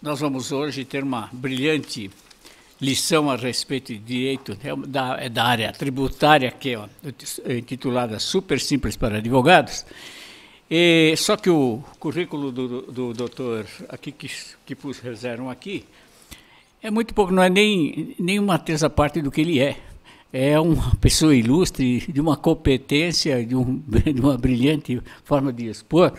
Nós vamos hoje ter uma brilhante lição a respeito de direito né, da, é da área tributária, que é intitulada Super Simples para Advogados. E, só que o currículo do, do doutor aqui que, que puseram aqui é muito pouco, não é nem, nem uma terça parte do que ele é é uma pessoa ilustre, de uma competência, de, um, de uma brilhante forma de expor,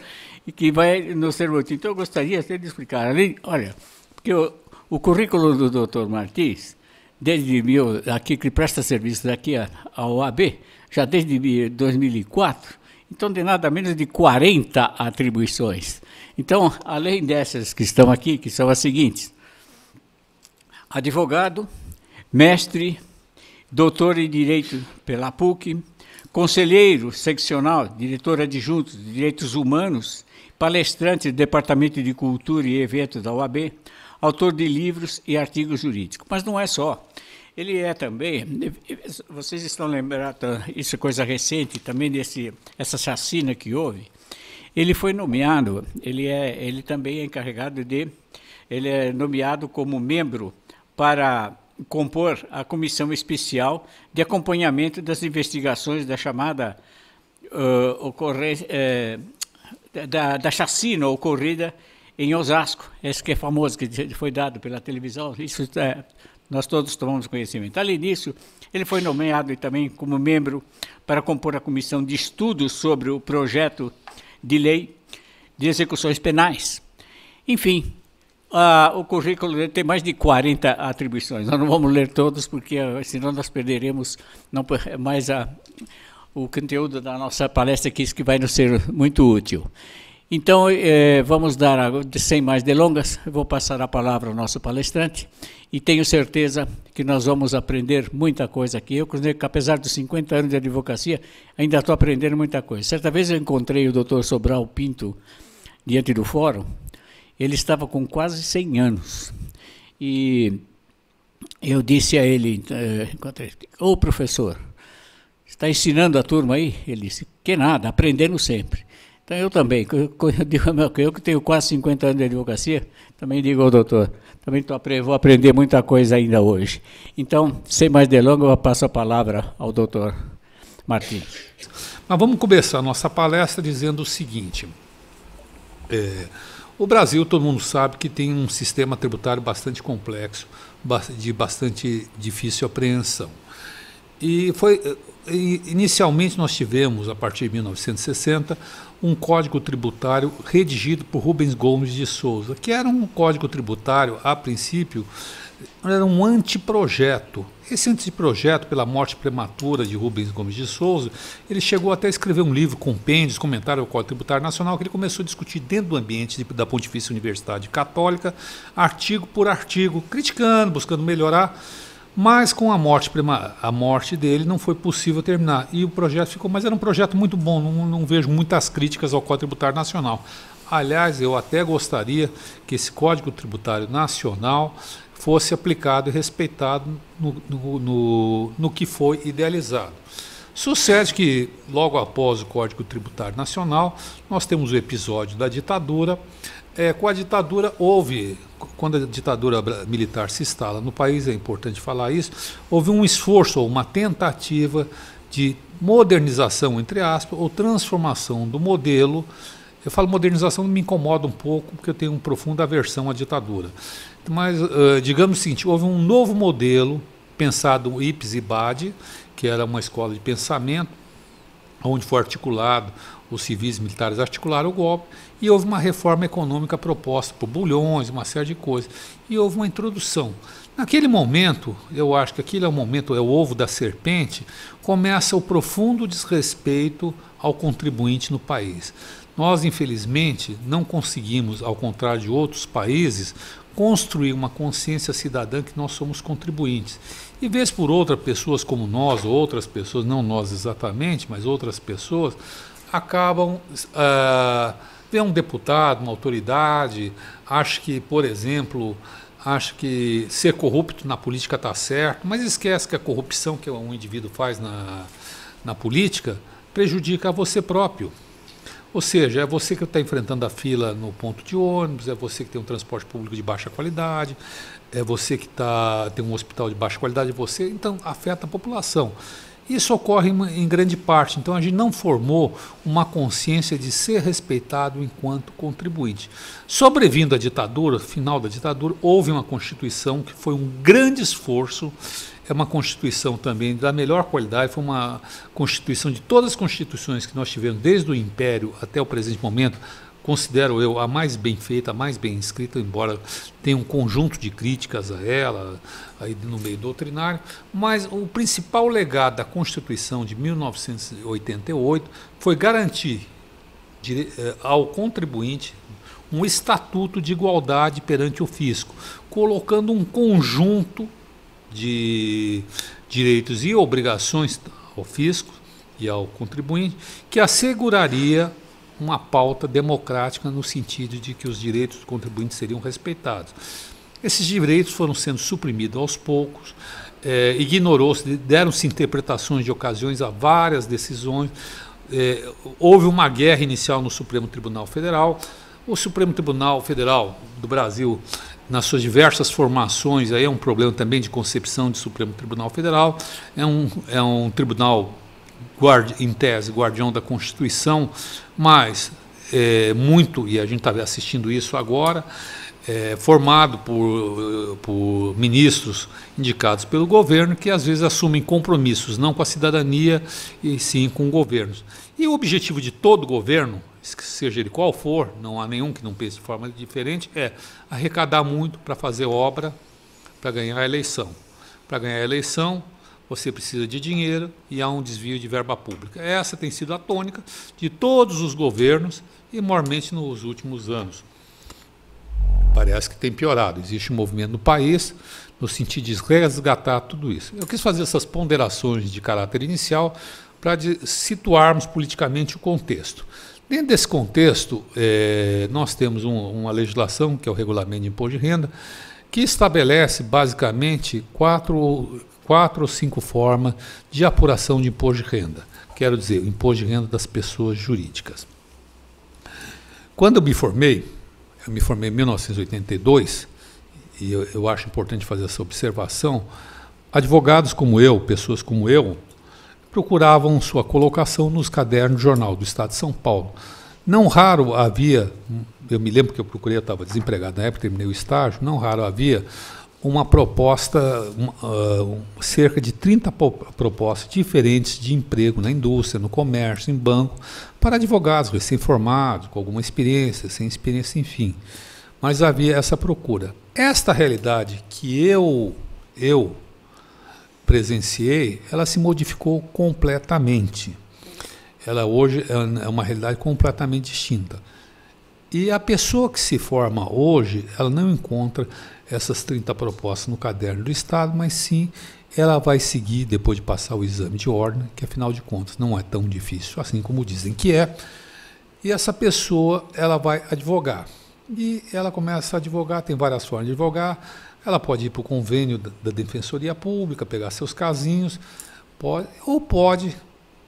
e que vai nos ser Então, eu gostaria até de explicar. Além, olha, porque o, o currículo do Dr. Martins, desde aqui, que presta serviço daqui ao AB, já desde 2004, então de nada menos de 40 atribuições. Então, além dessas que estão aqui, que são as seguintes: advogado, mestre, doutor em Direito pela PUC, conselheiro seccional, diretor adjunto de Direitos Humanos, palestrante do Departamento de Cultura e Eventos da UAB, autor de livros e artigos jurídicos. Mas não é só. Ele é também, vocês estão lembrando, isso é coisa recente, também desse essa chacina que houve. Ele foi nomeado, ele é, ele também é encarregado de, ele é nomeado como membro para compor a comissão especial de acompanhamento das investigações da chamada uh, uh, da, da chacina ocorrida em Osasco, esse que é famoso, que foi dado pela televisão, isso é, nós todos tomamos conhecimento. Além disso, ele foi nomeado também como membro para compor a comissão de estudos sobre o projeto de lei de execuções penais. Enfim, ah, o currículo dele tem mais de 40 atribuições. Nós não vamos ler todos, porque ah, senão nós perderemos não, mais a, o conteúdo da nossa palestra, que isso que vai nos ser muito útil. Então, eh, vamos dar, sem mais delongas, vou passar a palavra ao nosso palestrante e tenho certeza que nós vamos aprender muita coisa aqui. Eu, apesar dos 50 anos de advocacia, ainda estou aprendendo muita coisa. Certa vez eu encontrei o doutor Sobral Pinto diante do fórum ele estava com quase 100 anos. E eu disse a ele, eh, ô oh, professor, está ensinando a turma aí? Ele disse, que nada, aprendendo sempre. Então eu também, eu que tenho quase 50 anos de advocacia, também digo ao doutor, também tô, vou aprender muita coisa ainda hoje. Então, sem mais delongas, eu passo a palavra ao doutor Martins. Mas vamos começar a nossa palestra dizendo o seguinte. É o Brasil, todo mundo sabe que tem um sistema tributário bastante complexo, de bastante difícil apreensão. E foi eh, inicialmente nós tivemos, a partir de 1960, um código tributário redigido por Rubens Gomes de Souza, que era um código tributário, a princípio, era um anteprojeto. Esse anteprojeto, pela morte prematura de Rubens Gomes de Souza, ele chegou até a escrever um livro, compêndios, comentário ao Código Tributário Nacional, que ele começou a discutir dentro do ambiente da Pontifícia Universidade Católica, artigo por artigo, criticando, buscando melhorar, mas com a morte, a morte dele não foi possível terminar. E o projeto ficou, mas era um projeto muito bom, não, não vejo muitas críticas ao Código Tributário Nacional. Aliás, eu até gostaria que esse Código Tributário Nacional fosse aplicado e respeitado no, no, no, no que foi idealizado. Sucede que, logo após o Código Tributário Nacional, nós temos o episódio da ditadura. É, com a ditadura houve, quando a ditadura militar se instala no país, é importante falar isso, houve um esforço ou uma tentativa de modernização, entre aspas, ou transformação do modelo eu falo modernização, me incomoda um pouco, porque eu tenho uma profunda aversão à ditadura. Mas, uh, digamos o seguinte, houve um novo modelo pensado IPS e BAD, que era uma escola de pensamento, onde foi articulado, os civis militares articularam o golpe, e houve uma reforma econômica proposta por Bulhões, uma série de coisas, e houve uma introdução. Naquele momento, eu acho que aquele é o momento, é o ovo da serpente, começa o profundo desrespeito ao contribuinte no país. Nós, infelizmente, não conseguimos, ao contrário de outros países, construir uma consciência cidadã que nós somos contribuintes. E vez por outra, pessoas como nós, ou outras pessoas, não nós exatamente, mas outras pessoas, acabam. Uh, vê um deputado, uma autoridade, acha que, por exemplo, acha que ser corrupto na política está certo, mas esquece que a corrupção que um indivíduo faz na, na política prejudica a você próprio. Ou seja, é você que está enfrentando a fila no ponto de ônibus, é você que tem um transporte público de baixa qualidade, é você que tá, tem um hospital de baixa qualidade, é você, então afeta a população. Isso ocorre em grande parte, então a gente não formou uma consciência de ser respeitado enquanto contribuinte. Sobrevindo à ditadura, final da ditadura, houve uma Constituição que foi um grande esforço é uma Constituição também da melhor qualidade, foi uma Constituição de todas as Constituições que nós tivemos, desde o Império até o presente momento, considero eu a mais bem feita, a mais bem escrita, embora tenha um conjunto de críticas a ela, aí no meio doutrinário, mas o principal legado da Constituição de 1988 foi garantir eh, ao contribuinte um estatuto de igualdade perante o fisco, colocando um conjunto de direitos e obrigações ao fisco e ao contribuinte, que asseguraria uma pauta democrática no sentido de que os direitos do contribuinte seriam respeitados. Esses direitos foram sendo suprimidos aos poucos, é, ignorou-se, deram-se interpretações de ocasiões a várias decisões. É, houve uma guerra inicial no Supremo Tribunal Federal, o Supremo Tribunal Federal do Brasil, nas suas diversas formações, aí é um problema também de concepção de Supremo Tribunal Federal, é um, é um tribunal, guardi, em tese, guardião da Constituição, mas é, muito, e a gente está assistindo isso agora, é, formado por, por ministros indicados pelo governo, que às vezes assumem compromissos não com a cidadania, e sim com governos. E o objetivo de todo governo, seja ele qual for, não há nenhum que não pense de forma diferente, é arrecadar muito para fazer obra, para ganhar a eleição. Para ganhar a eleição, você precisa de dinheiro e há um desvio de verba pública. Essa tem sido a tônica de todos os governos e maiormente nos últimos anos. Parece que tem piorado. Existe um movimento no país no sentido de resgatar tudo isso. Eu quis fazer essas ponderações de caráter inicial para situarmos politicamente o contexto. Dentro desse contexto, é, nós temos um, uma legislação, que é o Regulamento de Imposto de Renda, que estabelece basicamente quatro, quatro ou cinco formas de apuração de imposto de renda. Quero dizer, o imposto de renda das pessoas jurídicas. Quando eu me formei, eu me formei em 1982, e eu, eu acho importante fazer essa observação, advogados como eu, pessoas como eu, procuravam sua colocação nos cadernos do jornal do Estado de São Paulo. Não raro havia, eu me lembro que eu procurei, eu estava desempregado na época, terminei o estágio, não raro havia uma proposta, uma, uh, cerca de 30 propostas diferentes de emprego na indústria, no comércio, em banco, para advogados recém-formados, com alguma experiência, sem experiência, enfim. Mas havia essa procura. Esta realidade que eu, eu presenciei, ela se modificou completamente. Ela hoje é, é uma realidade completamente distinta. E a pessoa que se forma hoje, ela não encontra essas 30 propostas no caderno do Estado, mas sim ela vai seguir depois de passar o exame de ordem, que afinal de contas não é tão difícil assim como dizem que é. E essa pessoa, ela vai advogar. E ela começa a advogar, tem várias formas de advogar ela pode ir para o convênio da Defensoria Pública, pegar seus casinhos, pode, ou pode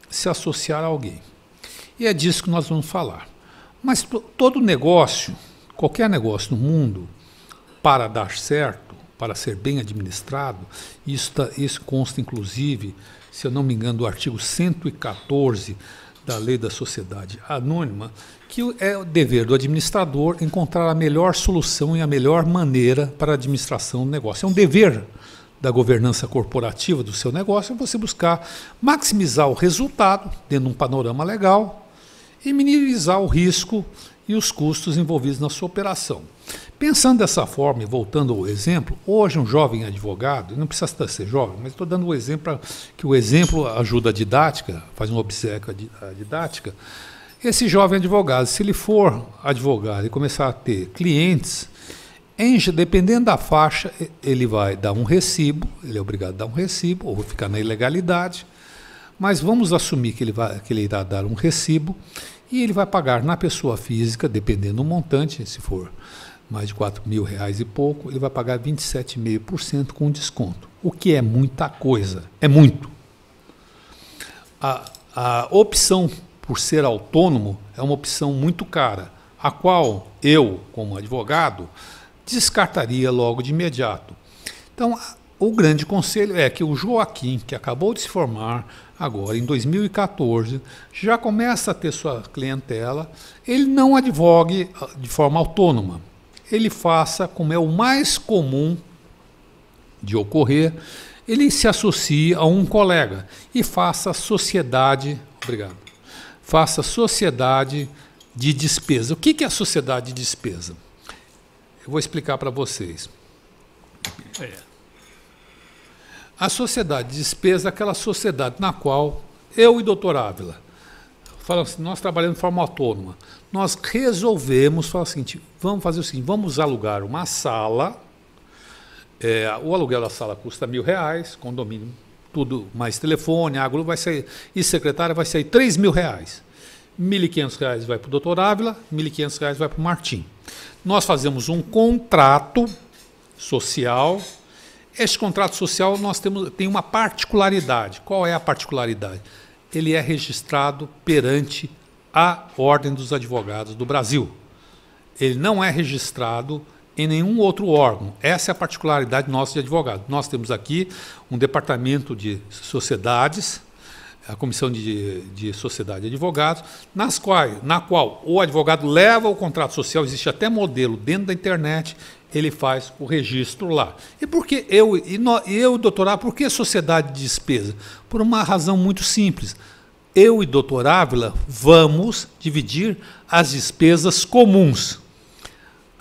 se associar a alguém. E é disso que nós vamos falar. Mas todo negócio, qualquer negócio no mundo, para dar certo, para ser bem administrado, isso, tá, isso consta inclusive, se eu não me engano, do artigo 114 da lei da sociedade anônima, que é o dever do administrador encontrar a melhor solução e a melhor maneira para a administração do negócio. É um dever da governança corporativa do seu negócio você buscar maximizar o resultado dentro de um panorama legal e minimizar o risco e os custos envolvidos na sua operação. Pensando dessa forma e voltando ao exemplo, hoje um jovem advogado, não precisa ser jovem, mas estou dando o um exemplo para que o exemplo ajuda a didática, faz um obsequio a didática. Esse jovem advogado, se ele for advogado e começar a ter clientes, enche, dependendo da faixa, ele vai dar um recibo, ele é obrigado a dar um recibo, ou ficar na ilegalidade, mas vamos assumir que ele, vai, que ele irá dar um recibo e ele vai pagar na pessoa física, dependendo do montante, se for mais de 4 mil reais e pouco, ele vai pagar 27,5% com desconto, o que é muita coisa, é muito. A, a opção por ser autônomo é uma opção muito cara, a qual eu, como advogado, descartaria logo de imediato. Então, o grande conselho é que o Joaquim, que acabou de se formar agora em 2014, já começa a ter sua clientela, ele não advogue ah, de forma autônoma ele faça, como é o mais comum de ocorrer, ele se associe a um colega e faça sociedade, obrigado, faça sociedade de despesa. O que é a sociedade de despesa? Eu vou explicar para vocês. A sociedade de despesa é aquela sociedade na qual eu e o doutor Ávila falamos assim, nós trabalhamos de forma autônoma nós resolvemos falar vamos fazer o seguinte, vamos alugar uma sala. É, o aluguel da sala custa mil reais, condomínio, tudo, mais telefone, água, vai sair, e secretária vai sair três mil reais. R$ 1.500 vai para o doutor Ávila, R$ 1.500 vai para o Martim. Nós fazemos um contrato social. Este contrato social nós temos tem uma particularidade. Qual é a particularidade? Ele é registrado perante à Ordem dos Advogados do Brasil. Ele não é registrado em nenhum outro órgão. Essa é a particularidade nossa de advogado. Nós temos aqui um departamento de sociedades, a comissão de, de sociedade de advogados, nas quais, na qual o advogado leva o contrato social, existe até modelo dentro da internet, ele faz o registro lá. E por que eu e no, eu, doutor por que sociedade de despesa? Por uma razão muito simples eu e doutor Ávila vamos dividir as despesas comuns.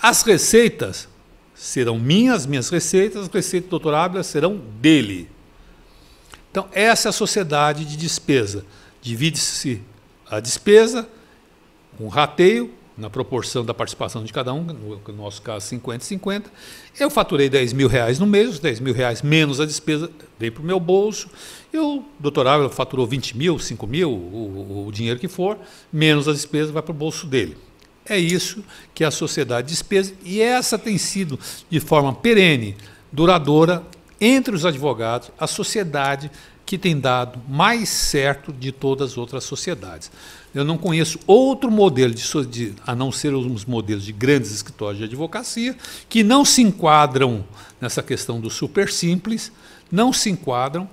As receitas serão minhas, minhas receitas, as receitas do doutor Ávila serão dele. Então, essa é a sociedade de despesa. Divide-se a despesa, um rateio, na proporção da participação de cada um, no nosso caso 50-50. Eu faturei 10 mil reais no mês, 10 mil reais menos a despesa veio para o meu bolso. E o doutor Ávila faturou 20 mil, 5 mil, o, o dinheiro que for, menos a despesa vai para o bolso dele. É isso que a sociedade despesa, e essa tem sido, de forma perene, duradoura, entre os advogados, a sociedade que tem dado mais certo de todas as outras sociedades. Eu não conheço outro modelo, de, de, a não ser os modelos de grandes escritórios de advocacia, que não se enquadram nessa questão do super simples, não se enquadram,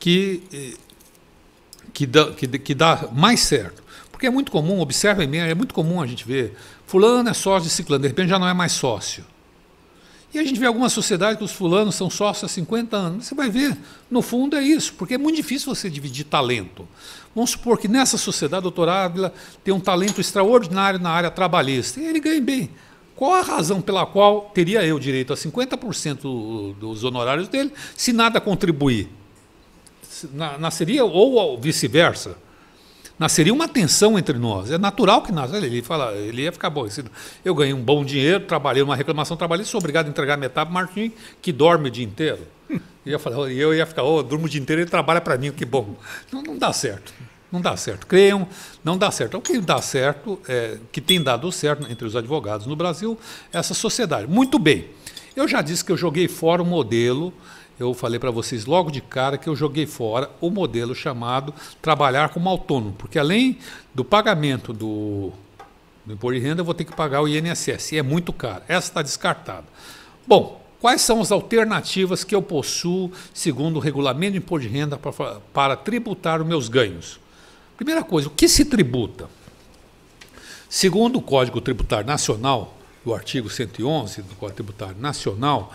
que, eh, que, dá, que, que dá mais certo. Porque é muito comum, observem bem, é muito comum a gente ver, fulano é sócio de ciclano, de repente já não é mais sócio. E a gente vê alguma sociedade que os fulanos são sócios há 50 anos. Você vai ver, no fundo é isso, porque é muito difícil você dividir talento. Vamos supor que nessa sociedade, o doutor Ávila tem um talento extraordinário na área trabalhista, e ele ganha bem. Qual a razão pela qual teria eu direito a 50% dos honorários dele se nada contribuir? Nasceria ou vice-versa? nasceria uma tensão entre nós. É natural que nasça. Ele, fala, ele ia ficar bom. Eu ganhei um bom dinheiro, trabalhei uma reclamação, trabalhei, sou obrigado a entregar metade para Martim, que dorme o dia inteiro. E eu, falava, eu ia ficar, oh, durmo o dia inteiro, ele trabalha para mim, que bom. Não, não dá certo. Não dá certo. Creiam, não dá certo. O que dá certo, é, que tem dado certo entre os advogados no Brasil, é essa sociedade. Muito bem. Eu já disse que eu joguei fora o modelo eu falei para vocês logo de cara que eu joguei fora o modelo chamado trabalhar como autônomo, porque além do pagamento do, do imposto de renda, eu vou ter que pagar o INSS, e é muito caro. Essa está descartada. Bom, quais são as alternativas que eu possuo, segundo o regulamento de imposto de renda, para, para tributar os meus ganhos? Primeira coisa, o que se tributa? Segundo o Código Tributário Nacional, o artigo 111 do Código Tributário Nacional,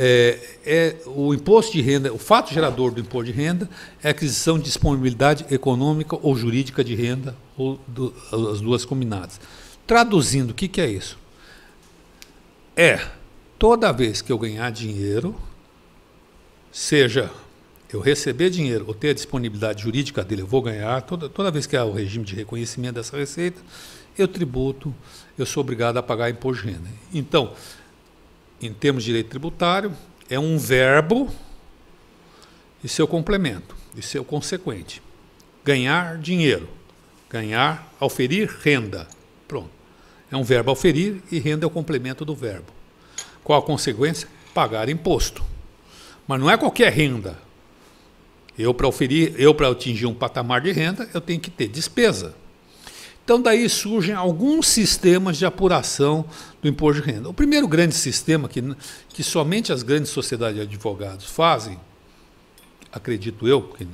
é, é, o imposto de renda, o fato gerador do imposto de renda é a aquisição de disponibilidade econômica ou jurídica de renda, ou do, as duas combinadas. Traduzindo, o que, que é isso? É toda vez que eu ganhar dinheiro, seja eu receber dinheiro ou ter a disponibilidade jurídica dele, eu vou ganhar, toda, toda vez que há o regime de reconhecimento dessa receita, eu tributo, eu sou obrigado a pagar imposto de renda. Então, em termos de direito tributário, é um verbo e seu complemento, e seu consequente. Ganhar dinheiro. Ganhar, auferir renda. Pronto. É um verbo auferir e renda é o complemento do verbo. Qual a consequência? Pagar imposto. Mas não é qualquer renda. Eu para oferir, eu para atingir um patamar de renda, eu tenho que ter despesa. Então, daí surgem alguns sistemas de apuração do imposto de renda. O primeiro grande sistema que, que somente as grandes sociedades de advogados fazem, acredito eu, porque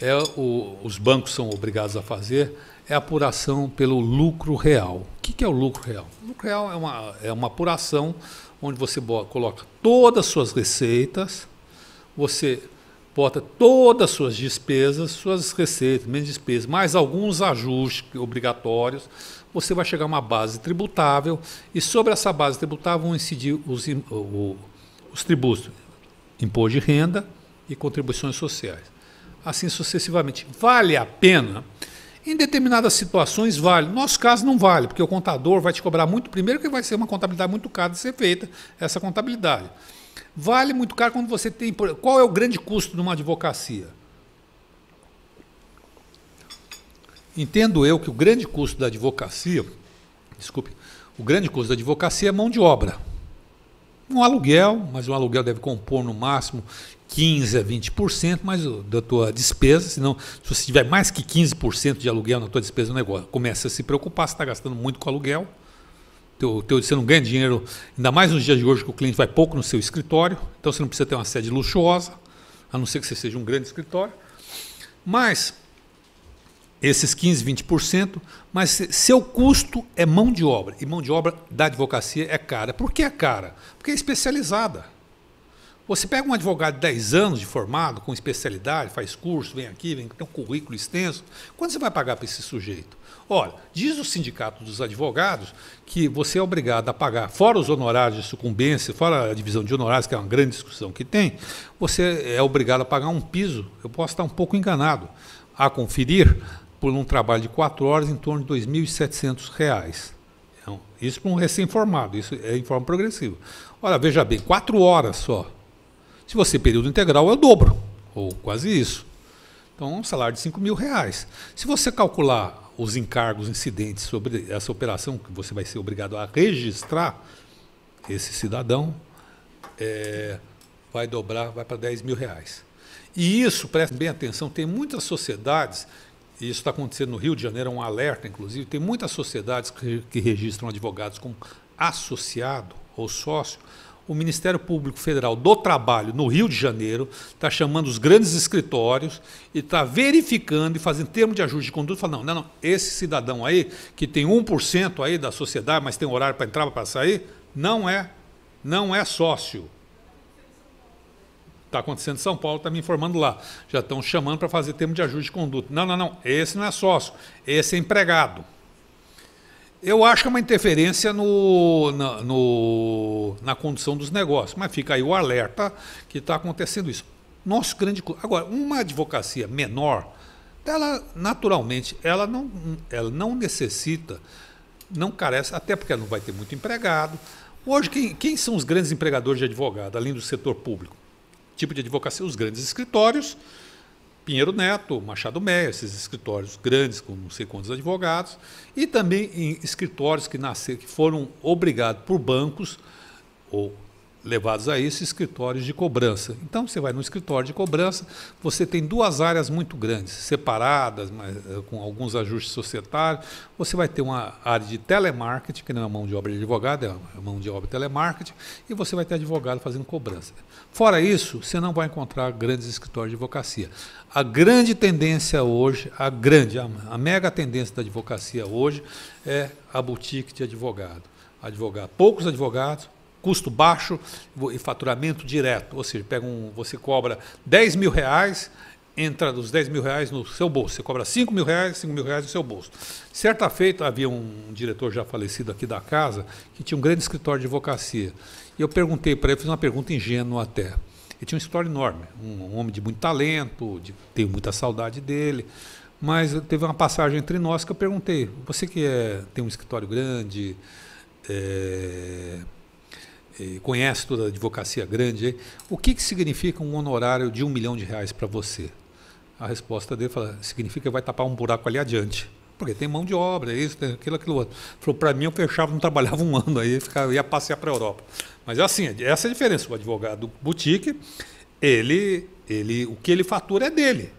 é o, os bancos são obrigados a fazer, é a apuração pelo lucro real. O que é o lucro real? O lucro real é uma, é uma apuração onde você coloca todas as suas receitas, você Porta todas as suas despesas, suas receitas, menos despesas, mais alguns ajustes obrigatórios, você vai chegar a uma base tributável e sobre essa base tributável vão incidir os, os tributos, imposto de renda e contribuições sociais. Assim sucessivamente. Vale a pena? Em determinadas situações vale. No nosso caso não vale, porque o contador vai te cobrar muito primeiro, que vai ser uma contabilidade muito cara de ser feita essa contabilidade. Vale muito caro quando você tem. Qual é o grande custo de uma advocacia? Entendo eu que o grande custo da advocacia, desculpe, o grande custo da advocacia é mão de obra. Um aluguel, mas o aluguel deve compor no máximo 15 a 20% mais da tua despesa, senão se você tiver mais que 15% de aluguel na tua despesa do negócio, começa a se preocupar, você está gastando muito com aluguel teu, teu, você não ganha dinheiro, ainda mais nos dias de hoje que o cliente vai pouco no seu escritório, então você não precisa ter uma sede luxuosa, a não ser que você seja um grande escritório. Mas esses 15, 20%, mas seu custo é mão de obra. E mão de obra da advocacia é cara. Por que é cara? Porque é especializada. Você pega um advogado de 10 anos de formado, com especialidade, faz curso, vem aqui, vem tem um currículo extenso, quando você vai pagar para esse sujeito? Olha, diz o Sindicato dos Advogados que você é obrigado a pagar, fora os honorários de sucumbência, fora a divisão de honorários, que é uma grande discussão que tem, você é obrigado a pagar um piso, eu posso estar um pouco enganado, a conferir, por um trabalho de quatro horas em torno de R$ 2.700. Então, isso para um recém-formado, isso é em forma progressiva. Olha, veja bem, quatro horas só. Se você período integral, é o dobro, ou quase isso. Então, um salário de 5 mil reais. Se você calcular os encargos incidentes sobre essa operação, que você vai ser obrigado a registrar, esse cidadão é, vai dobrar, vai para 10 mil reais. E isso, preste bem atenção, tem muitas sociedades, e isso está acontecendo no Rio de Janeiro, é um alerta, inclusive, tem muitas sociedades que, que registram advogados como associado ou sócio, o Ministério Público Federal do Trabalho, no Rio de Janeiro, está chamando os grandes escritórios e está verificando e fazendo termo de ajuste de conduta, falando, não, não, não, esse cidadão aí, que tem 1% aí da sociedade, mas tem horário para entrar, para sair, não é, não é sócio. Está acontecendo em São Paulo, está me informando lá. Já estão chamando para fazer termo de ajuste de conduta. Não, não, não, esse não é sócio, esse é empregado. Eu acho que é uma interferência no, na, no, na condução dos negócios, mas fica aí o alerta que está acontecendo isso. Nosso grande. Agora, uma advocacia menor, ela naturalmente, ela não, ela não necessita, não carece, até porque ela não vai ter muito empregado. Hoje, quem, quem são os grandes empregadores de advogado, além do setor público? Tipo de advocacia, os grandes escritórios, Pinheiro Neto, Machado Meia, esses escritórios grandes com não sei quantos advogados, e também em escritórios que nasceram, que foram obrigados por bancos ou levados a isso, escritórios de cobrança. Então, você vai no escritório de cobrança, você tem duas áreas muito grandes, separadas, mas, eh, com alguns ajustes societários. Você vai ter uma área de telemarketing, que não é mão de obra de advogado, é, é mão de obra de telemarketing, e você vai ter advogado fazendo cobrança. Fora isso, você não vai encontrar grandes escritórios de advocacia. A grande tendência hoje, a grande, a, a mega tendência da advocacia hoje é a boutique de advogado. Advogado, poucos advogados, custo baixo e faturamento direto. Ou seja, pega um, você cobra 10 mil reais, entra dos 10 mil reais no seu bolso. Você cobra 5 mil reais, 5 mil reais no seu bolso. Certa feita, havia um diretor já falecido aqui da casa que tinha um grande escritório de advocacia. E eu perguntei para ele, fiz uma pergunta ingênua até. Ele tinha um escritório enorme, um, homem de muito talento, de, tenho muita saudade dele. Mas teve uma passagem entre nós que eu perguntei: você que é, tem um escritório grande, é, conhece toda a advocacia grande, o que, que significa um honorário de um milhão de reais para você? A resposta dele fala, significa que vai tapar um buraco ali adiante. Porque tem mão de obra, é isso, tem aquilo, aquilo outro. Falou, para mim eu fechava, não trabalhava um ano, aí ficava, ia passear para a Europa. Mas é assim, é, essa é a diferença. O advogado boutique, ele, ele, o que ele fatura é dele.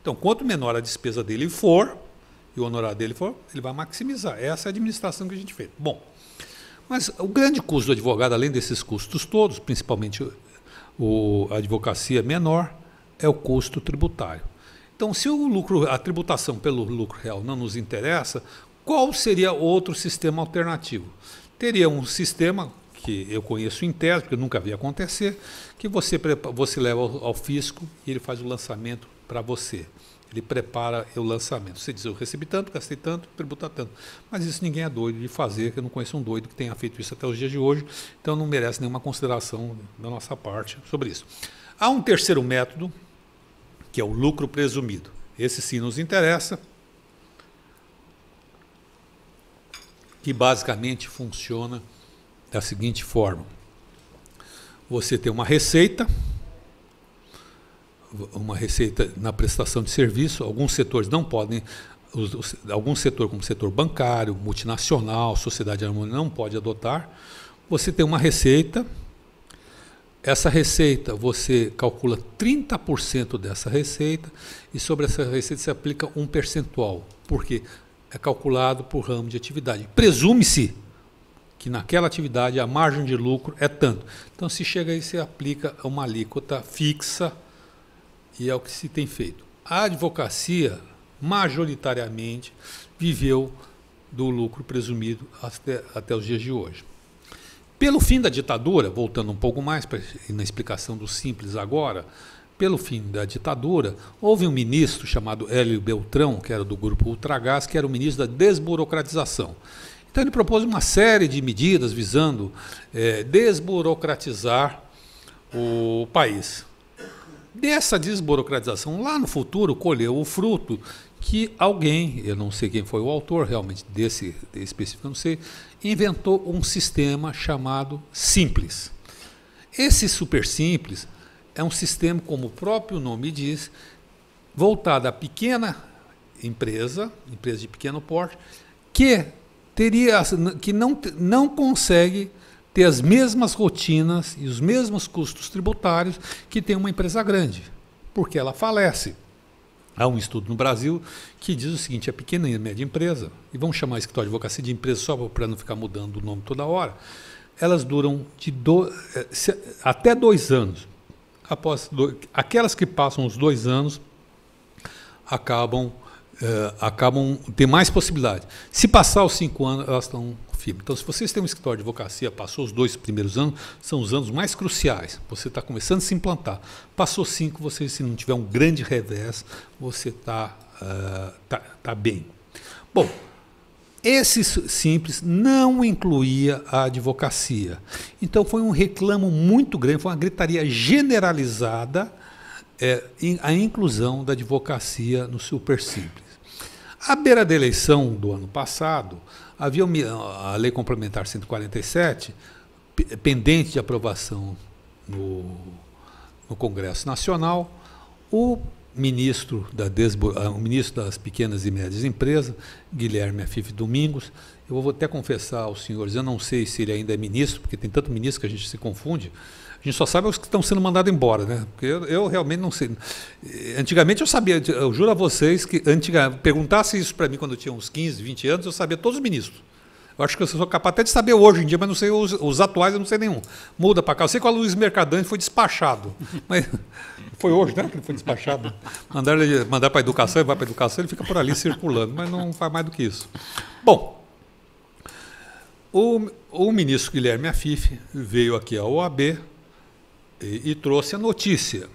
Então, quanto menor a despesa dele for, e o honorário dele for, ele vai maximizar. Essa é a administração que a gente fez. Bom, mas o grande custo do advogado, além desses custos todos, principalmente o, a advocacia menor, é o custo tributário. Então, se o lucro, a tributação pelo lucro real não nos interessa, qual seria outro sistema alternativo? Teria um sistema que eu conheço em tese, porque eu nunca vi acontecer, que você, você leva ao, ao fisco e ele faz o lançamento para você. Ele prepara o lançamento. Você diz, eu recebi tanto, gastei tanto, tributar tanto. Mas isso ninguém é doido de fazer, que eu não conheço um doido que tenha feito isso até os dias de hoje, então não merece nenhuma consideração da nossa parte sobre isso. Há um terceiro método, que é o lucro presumido. Esse sim nos interessa, que basicamente funciona da seguinte forma: você tem uma receita uma receita na prestação de serviço. Alguns setores não podem, os, os, algum setor como setor bancário, multinacional, sociedade harmônica não pode adotar. Você tem uma receita, essa receita você calcula 30% dessa receita e sobre essa receita se aplica um percentual, porque é calculado por ramo de atividade. Presume-se que naquela atividade a margem de lucro é tanto. Então se chega aí se aplica uma alíquota fixa e é o que se tem feito. A advocacia, majoritariamente, viveu do lucro presumido até, até os dias de hoje. Pelo fim da ditadura, voltando um pouco mais pra, na explicação do simples agora, pelo fim da ditadura, houve um ministro chamado Hélio Beltrão, que era do grupo Ultragás, que era o ministro da desburocratização. Então ele propôs uma série de medidas visando é, desburocratizar o país dessa desburocratização lá no futuro colheu o fruto que alguém, eu não sei quem foi o autor realmente desse, desse específico, não sei, inventou um sistema chamado simples. Esse super simples é um sistema, como o próprio nome diz, voltado à pequena empresa, empresa de pequeno porte, que teria que não, não consegue ter as mesmas rotinas e os mesmos custos tributários que tem uma empresa grande, porque ela falece. Há um estudo no Brasil que diz o seguinte: a é pequena e média empresa, e vamos chamar isso escritório tá de advocacia de empresa só para não ficar mudando o nome toda hora, elas duram de do, eh, até dois anos. Após do, aquelas que passam os dois anos acabam, é, acabam ter mais possibilidade. Se passar os cinco anos, elas estão então, se vocês têm um escritório de advocacia, passou os dois primeiros anos, são os anos mais cruciais. Você está começando a se implantar. Passou cinco, você, se não tiver um grande revés, você está uh, ah, tá, tá bem. Bom, esse simples não incluía a advocacia. Então foi um reclamo muito grande, foi uma gritaria generalizada é, em, a inclusão da advocacia no super simples. À beira da eleição do ano passado, Havia a Lei Complementar 147, pendente de aprovação no, no Congresso Nacional. O ministro, da desbo... Ah, o ministro das Pequenas e Médias Empresas, Guilherme Afif Domingos. Eu vou até confessar aos senhores, eu não sei se ele ainda é ministro, porque tem tanto ministro que a gente se confunde, a gente só sabe os que estão sendo mandados embora, né? Porque eu, eu realmente não sei. Antigamente eu sabia, eu juro a vocês que antigamente perguntasse isso para mim quando eu tinha uns 15, 20 anos, eu sabia todos os ministros. Eu acho que eu sou capaz até de saber hoje em dia, mas não sei os, os atuais, eu não sei nenhum. Muda para cá. Eu sei que o Luiz Mercadante foi despachado. Mas foi hoje, né? Que ele foi despachado. Mandar, ele, mandar para a educação, ele vai para a educação, ele fica por ali circulando, mas não faz mais do que isso. Bom, o, o ministro Guilherme Afife veio aqui à OAB e, e trouxe a notícia.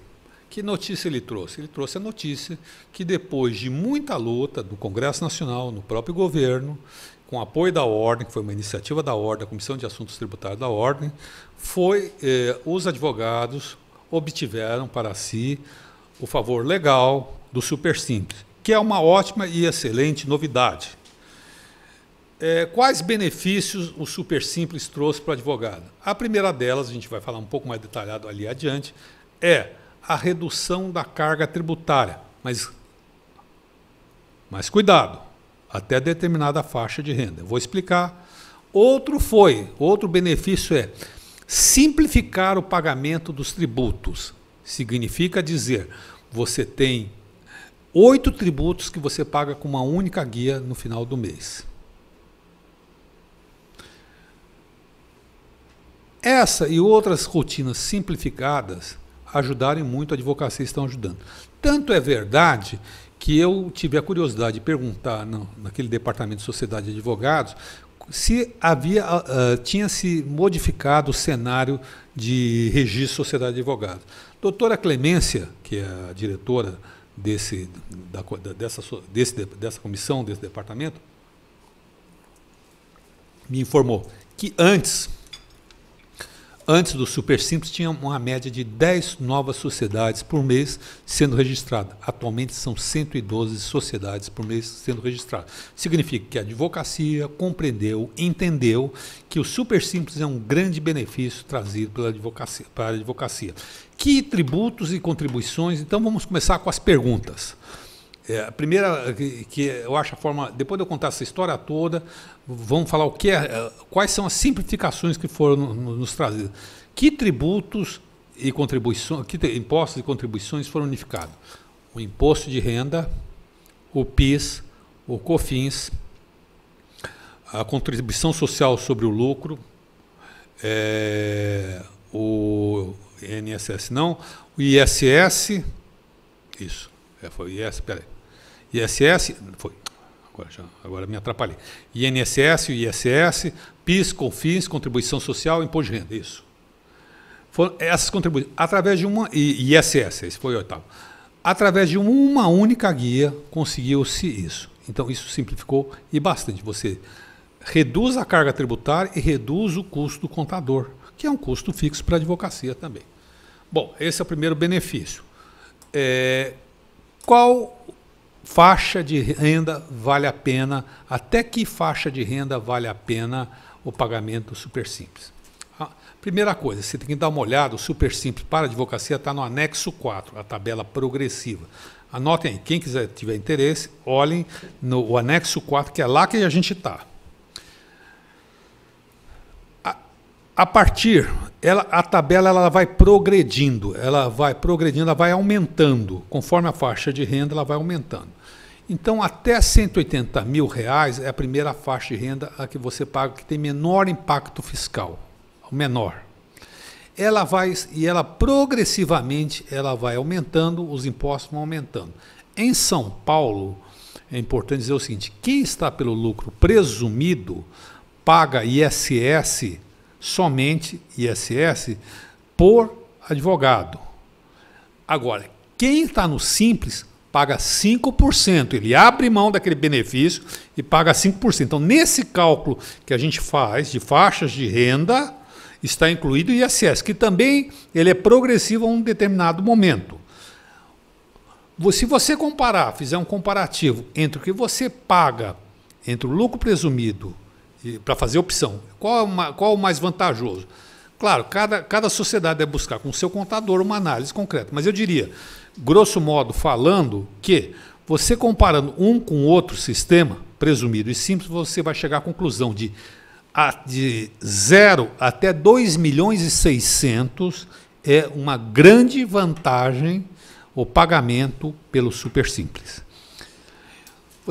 Que notícia ele trouxe? Ele trouxe a notícia que depois de muita luta do Congresso Nacional, no próprio governo, com apoio da Ordem, que foi uma iniciativa da Ordem, da Comissão de Assuntos Tributários da Ordem, foi eh, os advogados obtiveram para si o favor legal do super simples, que é uma ótima e excelente novidade. É, quais benefícios o Super Simples trouxe para o advogado? A primeira delas, a gente vai falar um pouco mais detalhado ali adiante, é a redução da carga tributária. Mas, mas cuidado, até determinada faixa de renda. vou explicar. Outro foi, outro benefício é simplificar o pagamento dos tributos. Significa dizer, você tem oito tributos que você paga com uma única guia no final do mês. Essa e outras rotinas simplificadas ajudarem muito a advocacia estão ajudando. Tanto é verdade que eu tive a curiosidade de perguntar no, naquele departamento de sociedade de advogados se havia uh, tinha se modificado o cenário de registro sociedade de advogados. Doutora Clemência, que é a diretora desse da, dessa desse, dessa comissão desse departamento, me informou que antes Antes do Super Simples, tinha uma média de 10 novas sociedades por mês sendo registrada. Atualmente são 112 sociedades por mês sendo registradas. Significa que a advocacia compreendeu, entendeu que o Super Simples é um grande benefício trazido pela advocacia, para a advocacia. Que tributos e contribuições? Então vamos começar com as perguntas. É, a primeira que, eu acho a forma, depois de eu contar essa história toda, vamos falar o que é, é, quais são as simplificações que foram nos trazidas. Que tributos e contribuições, que impostos e contribuições foram unificados? O imposto de renda, o PIS, o COFINS, a contribuição social sobre o lucro, é, o INSS não, o ISS, isso, é, foi o ISS, peraí. ISS, foi, agora, já, agora me atrapalhei. INSS, ISS, PIS, CONFINS, contribuição social, imposto de renda, isso. Foram essas contribuições, através de uma, e ISS, esse foi o oitavo. Através de uma única guia conseguiu-se isso. Então isso simplificou e bastante. Você reduz a carga tributária e reduz o custo do contador, que é um custo fixo para a advocacia também. Bom, esse é o primeiro benefício. É, qual faixa de renda vale a pena, até que faixa de renda vale a pena o pagamento super simples. A primeira coisa, você tem que dar uma olhada, o super simples para a advocacia está no anexo 4, a tabela progressiva. Anotem aí, quem quiser tiver interesse, olhem no anexo 4, que é lá que a gente está. a partir, ela, a tabela ela vai progredindo, ela vai progredindo, ela vai aumentando. Conforme a faixa de renda, ela vai aumentando. Então, até 180 mil reais é a primeira faixa de renda a que você paga, que tem menor impacto fiscal. Menor. Ela vai, e ela progressivamente ela vai aumentando, os impostos vão aumentando. Em São Paulo, é importante dizer o seguinte: quem está pelo lucro presumido paga ISS somente ISS por advogado. Agora, quem está no Simples paga 5%. Ele abre mão daquele benefício e paga 5%. Então, nesse cálculo que a gente faz de faixas de renda, está incluído o ISS, que também ele é progressivo a um determinado momento. Se você comparar, fizer um comparativo entre o que você paga entre o lucro presumido para fazer opção. Qual é, uma, qual é o mais vantajoso? Claro, cada, cada sociedade deve buscar com o seu contador uma análise concreta, mas eu diria, grosso modo falando, que você comparando um com outro sistema, presumido e simples, você vai chegar à conclusão de, de 0 até 2 milhões e 600 é uma grande vantagem o pagamento pelo super simples.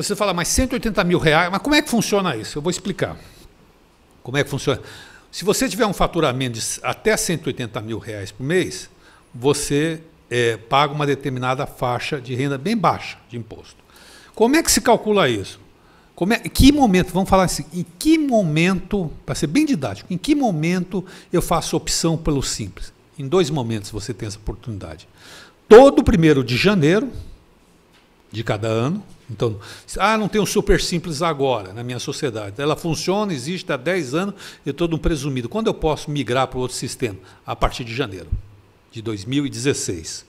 Você fala, mas 180 mil reais, mas como é que funciona isso? Eu vou explicar. Como é que funciona? Se você tiver um faturamento de até 180 mil reais por mês, você é, paga uma determinada faixa de renda bem baixa de imposto. Como é que se calcula isso? Como é, que momento, vamos falar assim, em que momento, para ser bem didático, em que momento eu faço opção pelo simples? Em dois momentos você tem essa oportunidade. Todo primeiro de janeiro de cada ano, então, ah, não tem um super simples agora na minha sociedade. Ela funciona, existe há 10 anos, eu estou um presumido. Quando eu posso migrar para outro sistema? A partir de janeiro de 2016.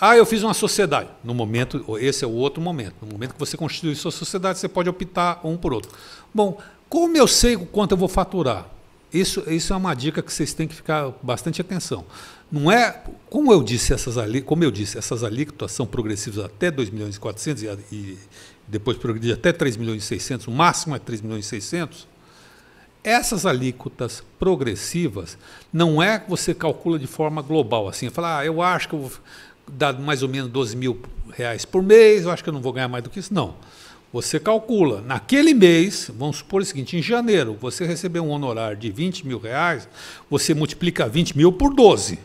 Ah, eu fiz uma sociedade. No momento, esse é o outro momento. No momento que você constitui sua sociedade, você pode optar um por outro. Bom, como eu sei quanto eu vou faturar? Isso, isso é uma dica que vocês têm que ficar bastante atenção. Não é, como eu disse, essas como eu disse, essas alíquotas são progressivas até 2 milhões e 400 e, e depois progredir até 3 milhões e 600, o máximo é 3 milhões e 600. Essas alíquotas progressivas não é que você calcula de forma global, assim, falar, ah, eu acho que eu vou dar mais ou menos 12 mil reais por mês, eu acho que eu não vou ganhar mais do que isso. Não. Você calcula, naquele mês, vamos supor o seguinte, em janeiro, você recebeu um honorário de 20 mil reais, você multiplica 20 mil por 12.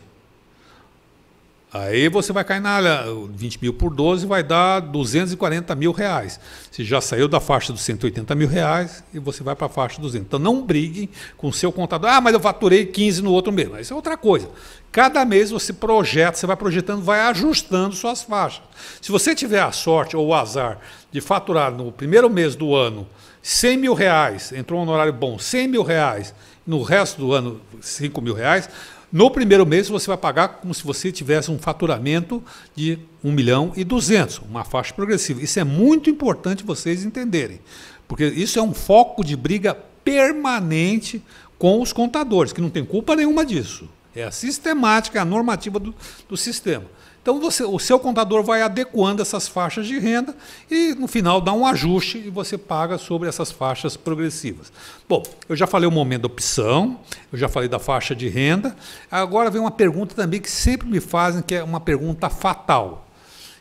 Aí você vai cair na área, 20 mil por 12 vai dar 240 mil reais. Você já saiu da faixa dos 180 mil reais e você vai para a faixa dos 200. Então não brigue com o seu contador. Ah, mas eu faturei 15 no outro mês. Mas isso é outra coisa. Cada mês você projeta, você vai projetando, vai ajustando suas faixas. Se você tiver a sorte ou o azar de faturar no primeiro mês do ano 100 mil reais, entrou um honorário bom, 100 mil reais, no resto do ano 5 mil reais, no primeiro mês você vai pagar como se você tivesse um faturamento de 1 milhão e 200, uma faixa progressiva. Isso é muito importante vocês entenderem, porque isso é um foco de briga permanente com os contadores, que não tem culpa nenhuma disso. É a sistemática, a normativa do, do sistema. Então você, o seu contador vai adequando essas faixas de renda e no final dá um ajuste e você paga sobre essas faixas progressivas. Bom, eu já falei o momento da opção, eu já falei da faixa de renda. Agora vem uma pergunta também que sempre me fazem, que é uma pergunta fatal,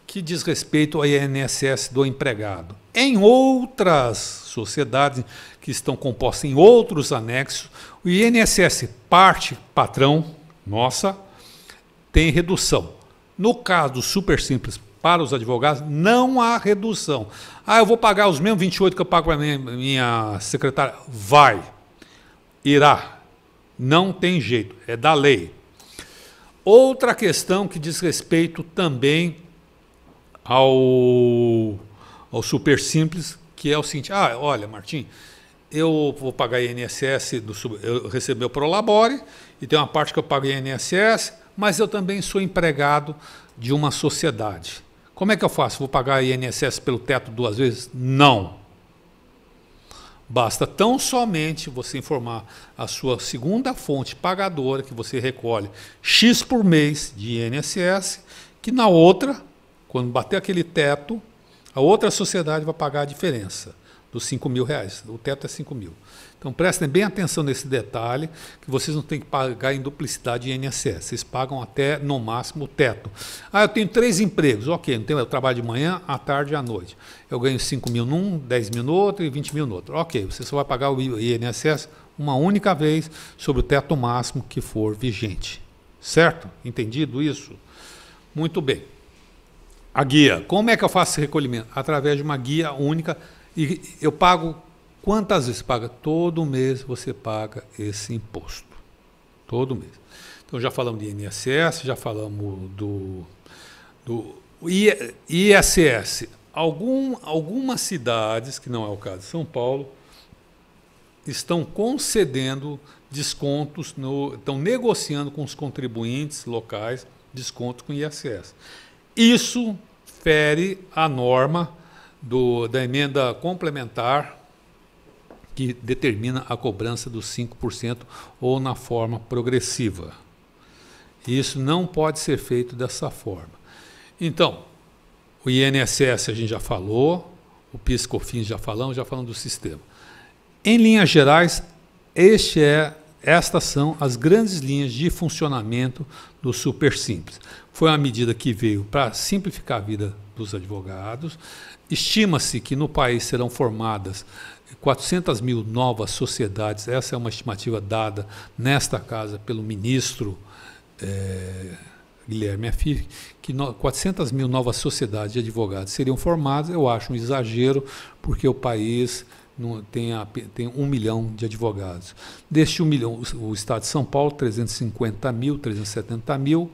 que diz respeito ao INSS do empregado. Em outras sociedades que estão compostas em outros anexos, o INSS parte patrão, nossa, tem redução. No caso super simples para os advogados, não há redução. Ah, eu vou pagar os mesmos 28 que eu pago para minha, minha secretária. Vai. Irá. Não tem jeito. É da lei. Outra questão que diz respeito também ao, ao super simples, que é o seguinte: ah, olha, Martim, eu vou pagar INSS, do, eu recebi o Prolabore, e tem uma parte que eu pago INSS, mas eu também sou empregado de uma sociedade. Como é que eu faço? Vou pagar a INSS pelo teto duas vezes? Não. Basta tão somente você informar a sua segunda fonte pagadora que você recolhe X por mês de INSS, que na outra, quando bater aquele teto, a outra sociedade vai pagar a diferença dos 5 mil reais. O teto é 5 mil. Então prestem bem atenção nesse detalhe, que vocês não têm que pagar em duplicidade de INSS. Vocês pagam até, no máximo, o teto. Ah, eu tenho três empregos. Ok, então eu trabalho de manhã, à tarde e à noite. Eu ganho 5 mil num, 10 mil no outro e 20 mil no outro. Ok, você só vai pagar o INSS uma única vez sobre o teto máximo que for vigente. Certo? Entendido isso? Muito bem. A guia. Como é que eu faço esse recolhimento? Através de uma guia única e eu pago Quantas vezes paga? Todo mês você paga esse imposto. Todo mês. Então já falamos de INSS, já falamos do, do ISS. Algum, algumas cidades, que não é o caso de São Paulo, estão concedendo descontos, no, estão negociando com os contribuintes locais desconto com ISS. Isso fere a norma do, da emenda complementar que determina a cobrança dos 5% ou na forma progressiva. Isso não pode ser feito dessa forma. Então, o INSS a gente já falou, o PIS/COFINS já falamos, já falamos do sistema. Em linhas gerais, este é estas são as grandes linhas de funcionamento do Super Simples. Foi uma medida que veio para simplificar a vida dos advogados. Estima-se que no país serão formadas 400 mil novas sociedades, essa é uma estimativa dada nesta casa pelo ministro é, Guilherme Afif, que 400 mil novas sociedades de advogados seriam formadas, eu acho um exagero, porque o país tem, a, tem um milhão de advogados. Deste um milhão, o Estado de São Paulo, 350 mil, 370 mil,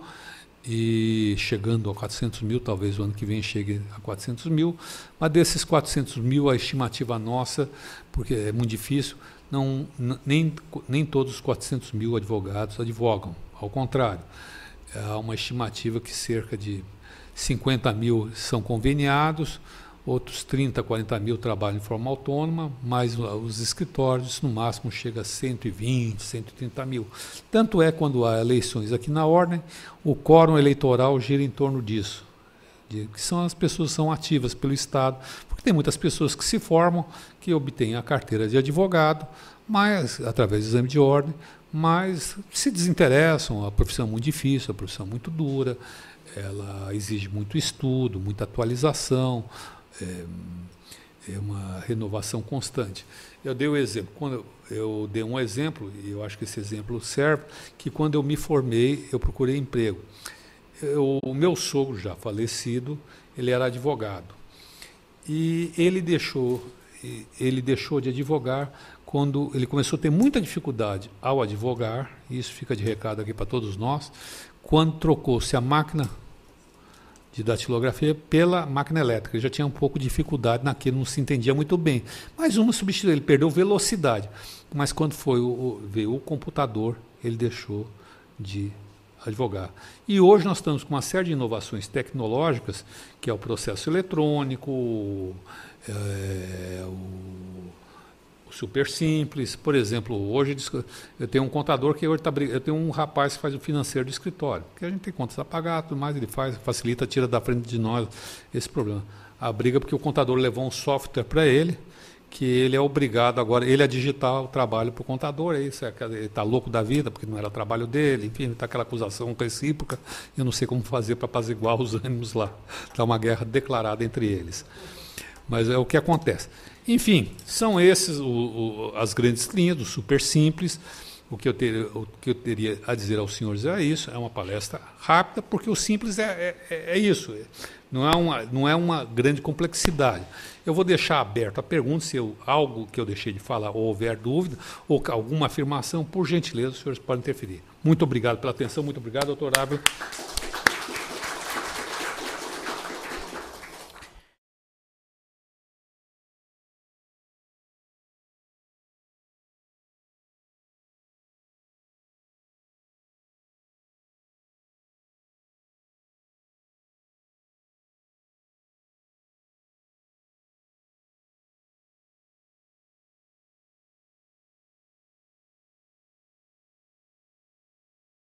e chegando a 400 mil, talvez o ano que vem chegue a 400 mil, mas desses 400 mil, a estimativa nossa, porque é muito difícil, não, nem, nem todos os 400 mil advogados advogam, ao contrário, há uma estimativa que cerca de 50 mil são conveniados, outros 30, 40 mil trabalham em forma autônoma, mais os escritórios, no máximo chega a 120, 130 mil. Tanto é quando há eleições aqui na ordem, o quórum eleitoral gira em torno disso. De, que são as pessoas que são ativas pelo Estado, porque tem muitas pessoas que se formam, que obtêm a carteira de advogado, mas através do exame de ordem, mas se desinteressam, a profissão é muito difícil, a profissão é muito dura, ela exige muito estudo, muita atualização, é, é uma renovação constante. Eu dei um exemplo, quando eu, eu, dei um exemplo, e eu acho que esse exemplo serve, que quando eu me formei, eu procurei emprego. Eu, o meu sogro, já falecido, ele era advogado. E ele deixou, ele deixou de advogar quando ele começou a ter muita dificuldade ao advogar, e isso fica de recado aqui para todos nós, quando trocou-se a máquina de datilografia pela máquina elétrica. Ele já tinha um pouco de dificuldade naquilo, não se entendia muito bem. Mas uma substituiu, ele perdeu velocidade. Mas quando foi o, veio o computador, ele deixou de advogar. E hoje nós estamos com uma série de inovações tecnológicas, que é o processo eletrônico, é, o super simples. Por exemplo, hoje eu tenho um contador que hoje está eu tenho um rapaz que faz o financeiro do escritório, que a gente tem contas a pagar, tudo mais, ele faz, facilita, tira da frente de nós esse problema. A briga é porque o contador levou um software para ele, que ele é obrigado agora, ele a é digitar o trabalho para o contador, é isso, é, ele está louco da vida, porque não era trabalho dele, enfim, está aquela acusação recíproca, eu não sei como fazer para apaziguar os ânimos lá. Está uma guerra declarada entre eles. Mas é o que acontece. Enfim, são esses o, o, as grandes linhas do super simples. O que, eu ter, o que eu teria a dizer aos senhores é isso, é uma palestra rápida, porque o simples é, é, é, é isso, é, não é, uma, não é uma grande complexidade. Eu vou deixar aberto a pergunta, se eu, algo que eu deixei de falar ou houver dúvida, ou alguma afirmação, por gentileza, os senhores podem interferir. Muito obrigado pela atenção, muito obrigado, doutor Ávila.